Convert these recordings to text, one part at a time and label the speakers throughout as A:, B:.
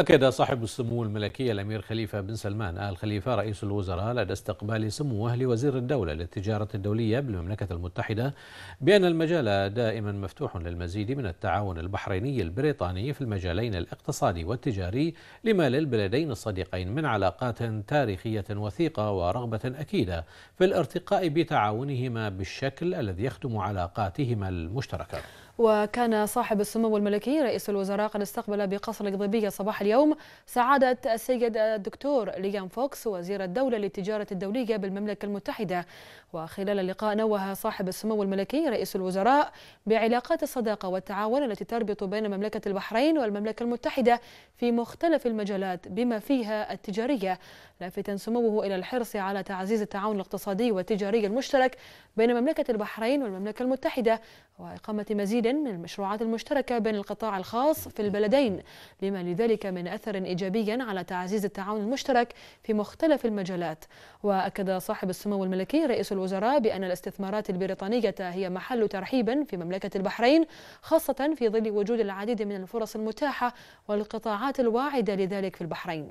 A: أكد صاحب السمو الملكي الأمير خليفة بن سلمان آل خليفة رئيس الوزراء لدى استقبال سموه لوزير الدولة للتجارة الدولية بالمملكة المتحدة بأن المجال دائما مفتوح للمزيد من التعاون البحريني البريطاني في المجالين الاقتصادي والتجاري لما للبلدين الصديقين من علاقات تاريخية وثيقة ورغبة أكيدة في الارتقاء بتعاونهما بالشكل الذي يخدم علاقاتهما المشتركة
B: وكان صاحب السمو الملكي رئيس الوزراء قد استقبل بقصر القضيبية صباح اليوم سعادة السيد الدكتور ليام فوكس وزير الدولة للتجارة الدولية بالمملكة المتحدة وخلال اللقاء نوه صاحب السمو الملكي رئيس الوزراء بعلاقات الصداقة والتعاون التي تربط بين مملكة البحرين والمملكة المتحدة في مختلف المجالات بما فيها التجارية لافتا سموه إلى الحرص على تعزيز التعاون الاقتصادي والتجاري المشترك بين مملكة البحرين والمملكة المتحدة وإقامة مزيد من المشروعات المشتركة بين القطاع الخاص في البلدين لما لذلك من أثر إيجابي على تعزيز التعاون المشترك في مختلف المجالات وأكد صاحب السمو الملكي رئيس الوزراء بأن الاستثمارات البريطانية هي محل ترحيب في مملكة البحرين خاصة في ظل وجود العديد من الفرص المتاحة والقطاعات الواعدة لذلك في البحرين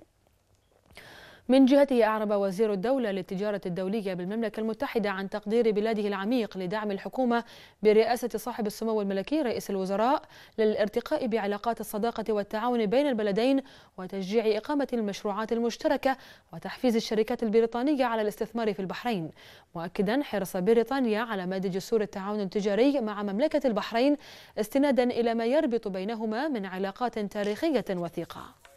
B: من جهته أعرب وزير الدولة للتجارة الدولية بالمملكة المتحدة عن تقدير بلاده العميق لدعم الحكومة برئاسة صاحب السمو الملكي رئيس الوزراء للارتقاء بعلاقات الصداقة والتعاون بين البلدين وتشجيع إقامة المشروعات المشتركة وتحفيز الشركات البريطانية على الاستثمار في البحرين مؤكدا حرص بريطانيا على مد جسور التعاون التجاري مع مملكة البحرين استنادا إلى ما يربط بينهما من علاقات تاريخية وثيقة